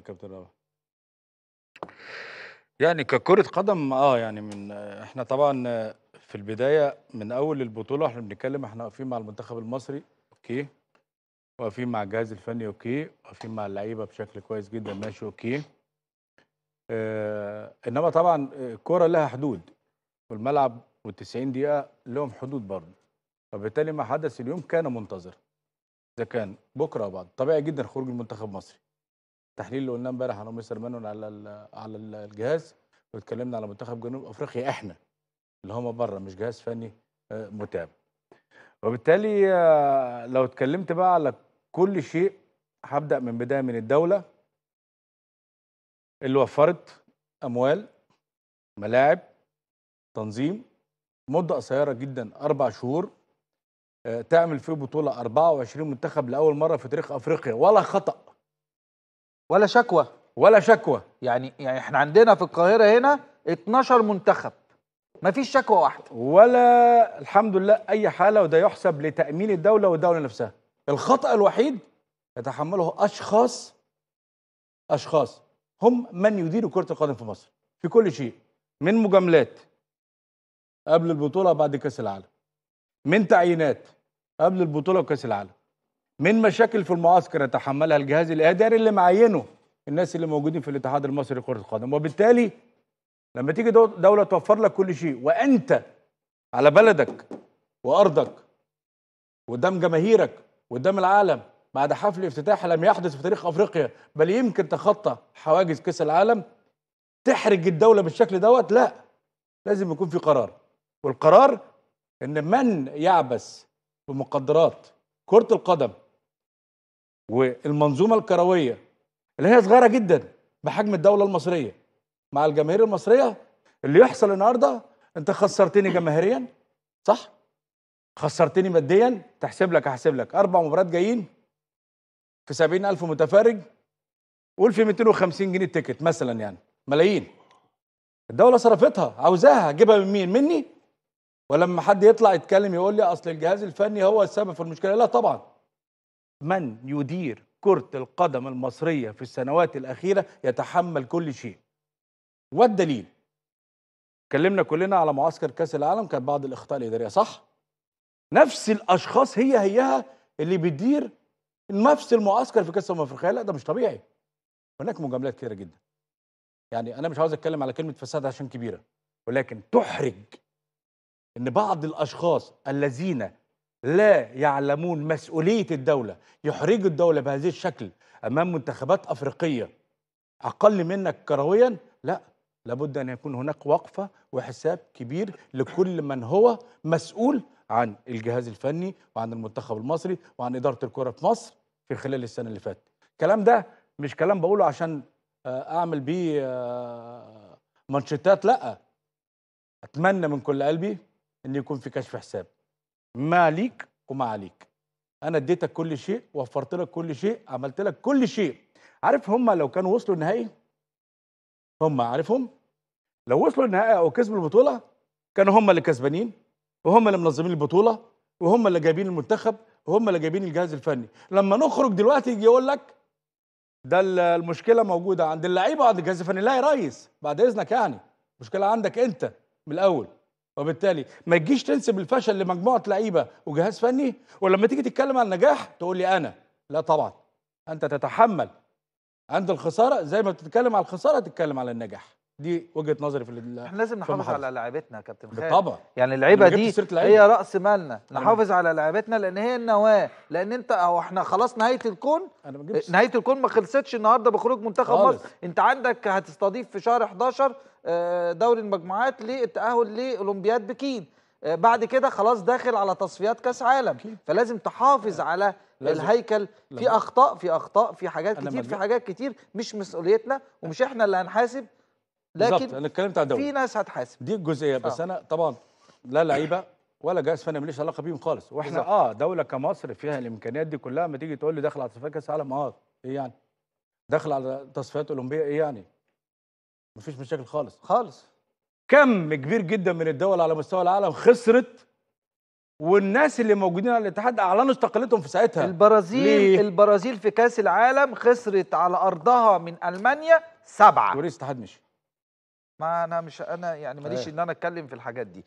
الكابتن رابح يعني ككرة قدم اه يعني من احنا طبعا في البداية من أول البطولة احنا بنتكلم احنا واقفين مع المنتخب المصري اوكي واقفين مع الجهاز الفني اوكي واقفين مع اللعيبة بشكل كويس جدا ماشي اوكي آه انما طبعا الكورة لها حدود والملعب وال90 دقيقة لهم حدود برضه فبالتالي ما حدث اليوم كان منتظر إذا كان بكرة أو بعد طبيعي جدا خروج المنتخب المصري التحليل اللي قلناه امبارح انا مستر مانون على على الجهاز واتكلمنا على منتخب جنوب افريقيا احنا اللي هم بره مش جهاز فني آه، متعب وبالتالي آه، لو اتكلمت بقى على كل شيء هبدا من بدايه من الدوله اللي وفرت اموال ملاعب تنظيم مده قصيره جدا اربع شهور آه، تعمل فيه بطوله 24 منتخب لاول مره في تاريخ افريقيا ولا خطأ ولا شكوى ولا شكوى يعني يعني احنا عندنا في القاهره هنا 12 منتخب ما فيش شكوى واحده ولا الحمد لله اي حاله وده يحسب لتامين الدوله والدوله نفسها الخطا الوحيد يتحمله اشخاص اشخاص هم من يديروا كره القدم في مصر في كل شيء من مجاملات قبل البطوله وبعد كاس العالم من تعيينات قبل البطوله وكاس العالم من مشاكل في المعسكر يتحملها الجهاز الاداري اللي معينه الناس اللي موجودين في الاتحاد المصري لكره القدم وبالتالي لما تيجي دوله توفر لك كل شيء وانت على بلدك وارضك قدام جماهيرك قدام العالم بعد حفل افتتاح لم يحدث في تاريخ افريقيا بل يمكن تخطى حواجز كاس العالم تحرج الدوله بالشكل دوت لا لازم يكون في قرار والقرار ان من يعبث بمقدرات كره القدم والمنظومه الكرويه اللي هي صغيره جدا بحجم الدوله المصريه مع الجماهير المصريه اللي يحصل النهارده انت خسرتني جماهيريا صح خسرتني ماديا تحسب لك احسب لك اربع مباريات جايين في 70000 متفرج قول في 250 جنيه التيكت مثلا يعني ملايين الدوله صرفتها عاوزاها هجيبها من مين مني ولما حد يطلع يتكلم يقول لي اصل الجهاز الفني هو السبب في المشكله لا طبعا من يدير كرة القدم المصرية في السنوات الأخيرة يتحمل كل شيء والدليل كلمنا كلنا على معسكر كأس العالم كان بعض الأخطاء الإدارية صح؟ نفس الأشخاص هي هيها اللي بتدير نفس المعسكر في كأس الأمم لا ده مش طبيعي هناك مجاملات كثيرة جدا يعني أنا مش عاوز أتكلم على كلمة فساد عشان كبيرة ولكن تحرج ان بعض الاشخاص الذين لا يعلمون مسؤولية الدولة يحرجوا الدولة بهذا الشكل أمام منتخبات أفريقية أقل منك كرويا لا لابد أن يكون هناك وقفة وحساب كبير لكل من هو مسؤول عن الجهاز الفني وعن المنتخب المصري وعن إدارة الكرة في مصر في خلال السنة اللي فاتت الكلام ده مش كلام بقوله عشان آه، أعمل بيه آه، مانشيتات لا أتمنى من كل قلبي أن يكون في كشف حساب ما ليك وما عليك انا اديتك كل شيء وفرت لك كل شيء عملت لك كل شيء عارف هم لو كانوا وصلوا النهائي هم عارفهم لو وصلوا النهائي او كسبوا البطوله كانوا هم اللي كسبانين وهم اللي منظمين البطوله وهم اللي جايبين المنتخب وهم اللي جايبين الجهاز الفني لما نخرج دلوقتي يجي يقول لك ده المشكله موجوده عند اللعيبه وعند الجهاز الفني لا يا ريس بعد اذنك يعني المشكله عندك انت من الاول وبالتالي ما تجيش تنسب الفشل لمجموعه لعيبه وجهاز فني ولما تيجي تتكلم عن نجاح تقول لي انا لا طبعا انت تتحمل عند الخساره زي ما بتتكلم على الخساره تتكلم على النجاح دي وجهه نظري في احنا لازم نحافظ على لعيبتنا يا كابتن خالد طبعا يعني اللعيبه دي هي راس مالنا نحافظ على لعيبتنا لان هي النواه لان انت او احنا خلاص نهايه الكون أنا نهايه الكون ما خلصتش النهارده بخروج منتخب مصر انت عندك هتستضيف في شهر 11 آه، دوري المجموعات للتأهل لأولمبياد بكين آه، بعد كده خلاص داخل على تصفيات كاس عالم فلازم تحافظ آه، على لازم. الهيكل في اخطاء في اخطاء في حاجات كتير في حاجات كتير مش مسؤوليتنا ومش احنا اللي هنحاسب لكن انا اتكلمت عن في ناس هتحاسب دي الجزئيه بس آه. انا طبعا لا لعيبه ولا جهاز فني ماليش علاقه بيهم خالص واحنا اه دوله كمصر فيها الامكانيات دي كلها ما تيجي تقول لي داخل على تصفيات كاس عالم اه ايه يعني داخل على تصفيات اولمبيه ايه يعني مفيش مشاكل خالص خالص كم كبير جدا من الدول على مستوى العالم خسرت والناس اللي موجودين على الاتحاد اعلنوا استقالتهم في ساعتها البرازيل ليه؟ البرازيل في كاس العالم خسرت على ارضها من المانيا سبعه ورئيس الاتحاد مشي ما انا مش انا يعني ماليش ان انا اتكلم في الحاجات دي